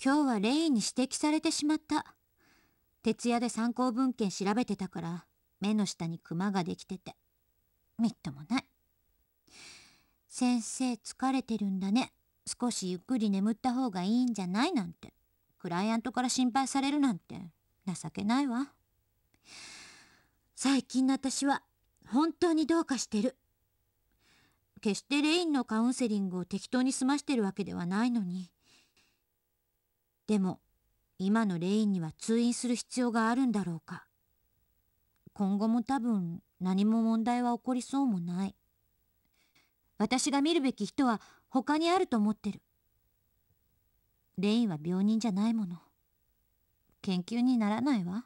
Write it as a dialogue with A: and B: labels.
A: 今日はレインに指摘されてしまった徹夜で参考文献調べてたから目の下にクマができててみっともない先生疲れてるんだね少しゆっくり眠った方がいいんじゃないなんてクライアントから心配されるなんて情けないわ。最近の私は本当にどうかしてる。決してレインのカウンセリングを適当に済ましてるわけではないのに。でも、今のレインには通院する必要があるんだろうか。今後も多分何も問題は起こりそうもない。私が見るべき人は他にあると思ってる。レインは病人じゃないもの研究にならないわ